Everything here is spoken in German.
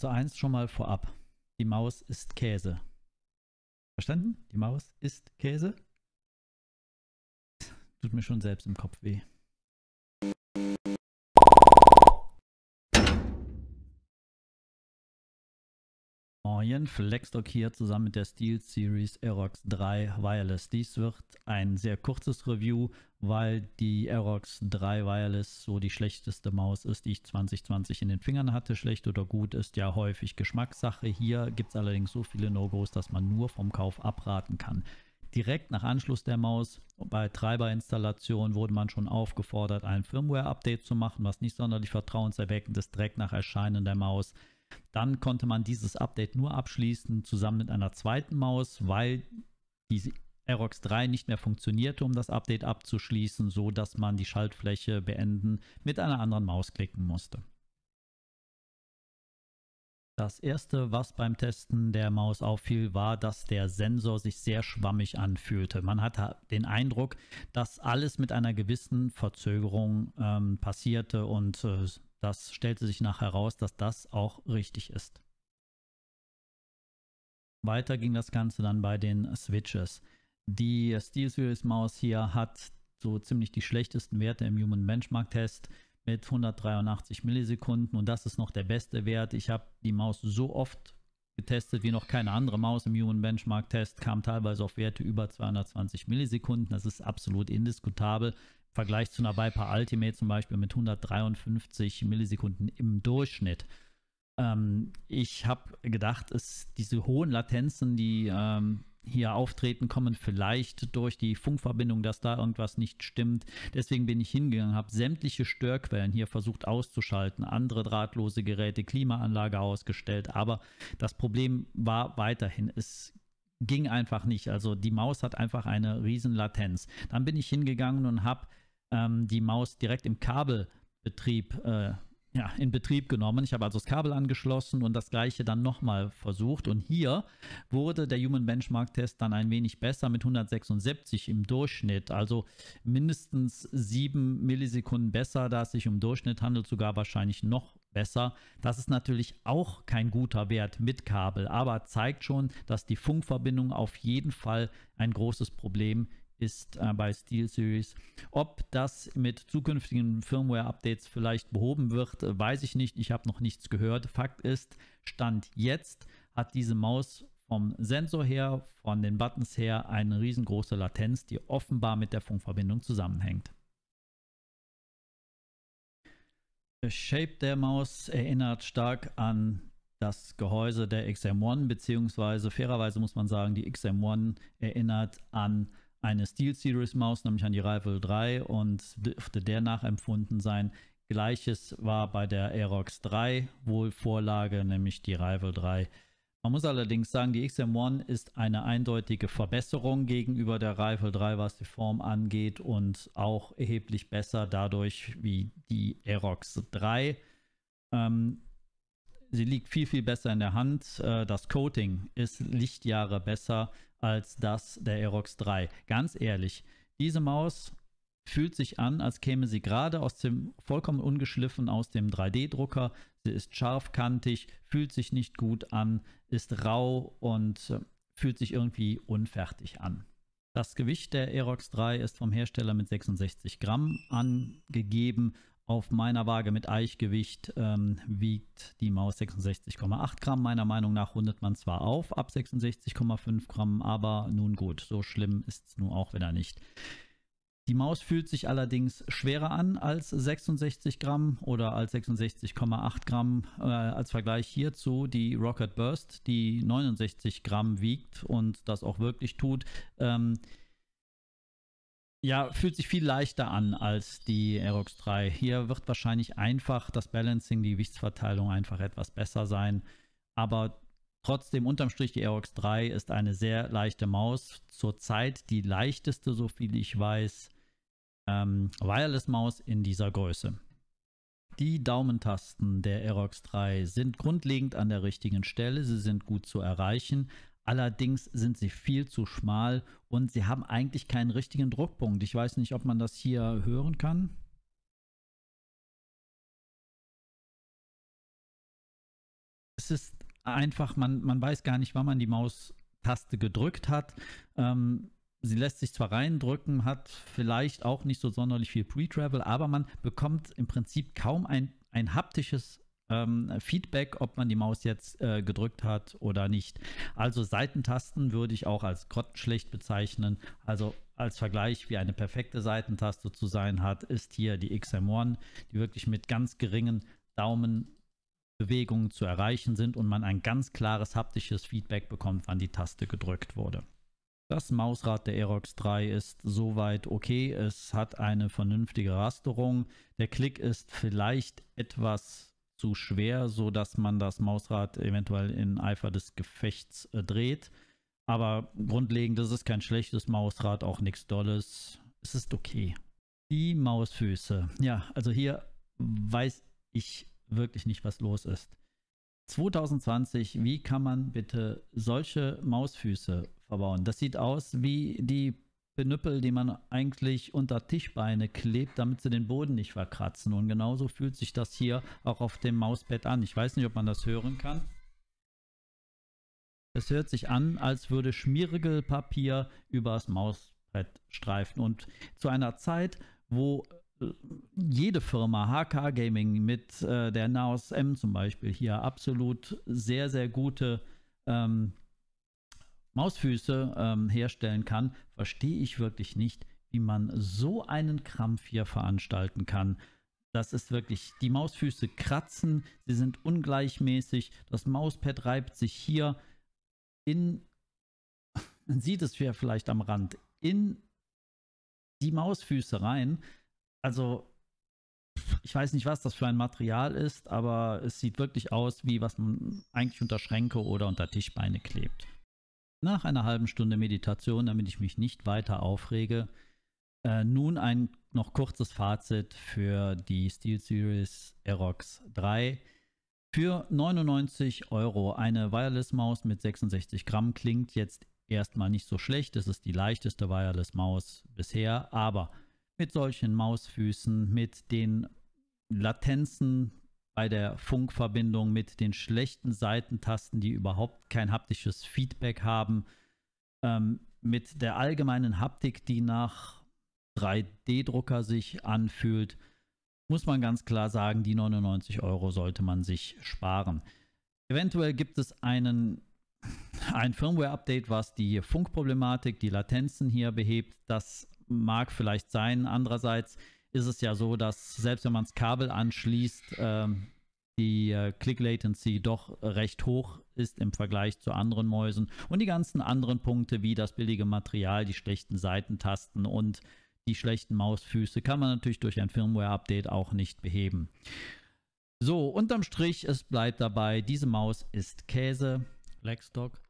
Also eins schon mal vorab. Die Maus ist Käse. Verstanden? Die Maus ist Käse. Tut mir schon selbst im Kopf weh. neuen Flexdock hier zusammen mit der Steel Series Aerox 3 Wireless. Dies wird ein sehr kurzes Review, weil die Aerox 3 Wireless so die schlechteste Maus ist, die ich 2020 in den Fingern hatte. Schlecht oder gut ist ja häufig Geschmackssache. Hier gibt es allerdings so viele No-Gos, dass man nur vom Kauf abraten kann. Direkt nach Anschluss der Maus bei Treiberinstallation wurde man schon aufgefordert, ein Firmware-Update zu machen, was nicht sonderlich vertrauenserweckend ist, direkt nach Erscheinen der Maus dann konnte man dieses Update nur abschließen zusammen mit einer zweiten Maus, weil diese Aerox 3 nicht mehr funktionierte, um das Update abzuschließen, so dass man die Schaltfläche beenden mit einer anderen Maus klicken musste. Das erste, was beim Testen der Maus auffiel, war, dass der Sensor sich sehr schwammig anfühlte. Man hatte den Eindruck, dass alles mit einer gewissen Verzögerung ähm, passierte und äh, das stellte sich nachher heraus, dass das auch richtig ist. Weiter ging das Ganze dann bei den Switches. Die SteelSeries Maus hier hat so ziemlich die schlechtesten Werte im Human Benchmark Test mit 183 Millisekunden und das ist noch der beste Wert. Ich habe die Maus so oft getestet wie noch keine andere Maus im Human Benchmark Test, kam teilweise auf Werte über 220 Millisekunden. Das ist absolut indiskutabel. Vergleich zu einer Viper Ultimate zum Beispiel mit 153 Millisekunden im Durchschnitt. Ähm, ich habe gedacht, es, diese hohen Latenzen, die ähm, hier auftreten, kommen vielleicht durch die Funkverbindung, dass da irgendwas nicht stimmt. Deswegen bin ich hingegangen, habe sämtliche Störquellen hier versucht auszuschalten, andere drahtlose Geräte, Klimaanlage ausgestellt, aber das Problem war weiterhin, es ging einfach nicht. Also die Maus hat einfach eine riesen Latenz. Dann bin ich hingegangen und habe ähm, die Maus direkt im Kabelbetrieb äh, ja, in Betrieb genommen. Ich habe also das Kabel angeschlossen und das gleiche dann nochmal versucht. Und hier wurde der Human Benchmark Test dann ein wenig besser mit 176 im Durchschnitt. Also mindestens 7 Millisekunden besser, da es sich um Durchschnitt handelt, sogar wahrscheinlich noch besser. Das ist natürlich auch kein guter Wert mit Kabel, aber zeigt schon, dass die Funkverbindung auf jeden Fall ein großes Problem ist äh, bei SteelSeries. Ob das mit zukünftigen Firmware-Updates vielleicht behoben wird, weiß ich nicht. Ich habe noch nichts gehört. Fakt ist, Stand jetzt hat diese Maus vom Sensor her, von den Buttons her eine riesengroße Latenz, die offenbar mit der Funkverbindung zusammenhängt. Der Shape der Maus erinnert stark an das Gehäuse der XM1, beziehungsweise fairerweise muss man sagen, die XM1 erinnert an eine SteelSeries Maus, nämlich an die Rival 3 und dürfte der nachempfunden sein. Gleiches war bei der Aerox 3 wohl Vorlage, nämlich die Rival 3. Man muss allerdings sagen, die XM1 ist eine eindeutige Verbesserung gegenüber der Rival 3, was die Form angeht und auch erheblich besser dadurch wie die Aerox 3. Ähm, sie liegt viel, viel besser in der Hand. Äh, das Coating ist Lichtjahre besser als das der Aerox 3. Ganz ehrlich, diese Maus fühlt sich an, als käme sie gerade aus dem vollkommen ungeschliffen aus dem 3D-Drucker. Sie ist scharfkantig, fühlt sich nicht gut an, ist rau und äh, fühlt sich irgendwie unfertig an. Das Gewicht der Aerox 3 ist vom Hersteller mit 66 Gramm angegeben. Auf meiner Waage mit Eichgewicht ähm, wiegt die Maus 66,8 Gramm. Meiner Meinung nach rundet man zwar auf ab 66,5 Gramm, aber nun gut, so schlimm ist es nun auch wieder nicht. Die Maus fühlt sich allerdings schwerer an als 66 Gramm oder als 66,8 Gramm. Äh, als Vergleich hierzu die Rocket Burst, die 69 Gramm wiegt und das auch wirklich tut. Ähm, ja, fühlt sich viel leichter an als die Aerox 3. Hier wird wahrscheinlich einfach das Balancing, die Gewichtsverteilung einfach etwas besser sein. Aber trotzdem unterm Strich, die Aerox 3 ist eine sehr leichte Maus. Zurzeit die leichteste, so viel ich weiß, ähm, Wireless-Maus in dieser Größe. Die Daumentasten der Aerox 3 sind grundlegend an der richtigen Stelle. Sie sind gut zu erreichen, Allerdings sind sie viel zu schmal und sie haben eigentlich keinen richtigen Druckpunkt. Ich weiß nicht, ob man das hier hören kann. Es ist einfach, man, man weiß gar nicht, wann man die Maustaste gedrückt hat. Ähm, sie lässt sich zwar reindrücken, hat vielleicht auch nicht so sonderlich viel Pre-Travel, aber man bekommt im Prinzip kaum ein, ein haptisches ähm, Feedback, ob man die Maus jetzt äh, gedrückt hat oder nicht. Also Seitentasten würde ich auch als grottenschlecht bezeichnen. Also als Vergleich, wie eine perfekte Seitentaste zu sein hat, ist hier die XM1, die wirklich mit ganz geringen Daumenbewegungen zu erreichen sind und man ein ganz klares haptisches Feedback bekommt, wann die Taste gedrückt wurde. Das Mausrad der Aerox 3 ist soweit okay. Es hat eine vernünftige Rasterung. Der Klick ist vielleicht etwas zu schwer, sodass man das Mausrad eventuell in Eifer des Gefechts äh, dreht. Aber grundlegend das ist es kein schlechtes Mausrad, auch nichts Dolles. Es ist okay. Die Mausfüße. Ja, also hier weiß ich wirklich nicht, was los ist. 2020, wie kann man bitte solche Mausfüße verbauen? Das sieht aus wie die Benüppel, die man eigentlich unter Tischbeine klebt, damit sie den Boden nicht verkratzen. Und genauso fühlt sich das hier auch auf dem Mausbett an. Ich weiß nicht, ob man das hören kann. Es hört sich an, als würde Schmiergelpapier übers Mausbrett streifen. Und zu einer Zeit, wo äh, jede Firma, HK Gaming mit äh, der Naos M zum Beispiel hier absolut sehr, sehr gute ähm, Mausfüße ähm, herstellen kann, verstehe ich wirklich nicht, wie man so einen Krampf hier veranstalten kann. Das ist wirklich, die Mausfüße kratzen, sie sind ungleichmäßig, das Mauspad reibt sich hier in, man sieht es ja vielleicht am Rand, in die Mausfüße rein. Also ich weiß nicht, was das für ein Material ist, aber es sieht wirklich aus, wie was man eigentlich unter Schränke oder unter Tischbeine klebt nach einer halben Stunde Meditation, damit ich mich nicht weiter aufrege, äh, nun ein noch kurzes Fazit für die SteelSeries Aerox 3. Für 99 Euro eine Wireless-Maus mit 66 Gramm klingt jetzt erstmal nicht so schlecht. Es ist die leichteste Wireless-Maus bisher, aber mit solchen Mausfüßen, mit den Latenzen, bei der Funkverbindung mit den schlechten Seitentasten, die überhaupt kein haptisches Feedback haben, ähm, mit der allgemeinen Haptik, die nach 3D-Drucker sich anfühlt, muss man ganz klar sagen, die 99 Euro sollte man sich sparen. Eventuell gibt es einen, ein Firmware-Update, was die Funkproblematik, die Latenzen hier behebt. Das mag vielleicht sein. Andererseits ist es ja so, dass selbst wenn man das Kabel anschließt, ähm, die äh, Click-Latency doch recht hoch ist im Vergleich zu anderen Mäusen. Und die ganzen anderen Punkte wie das billige Material, die schlechten Seitentasten und die schlechten Mausfüße kann man natürlich durch ein Firmware-Update auch nicht beheben. So, unterm Strich, es bleibt dabei, diese Maus ist Käse. Blackstock.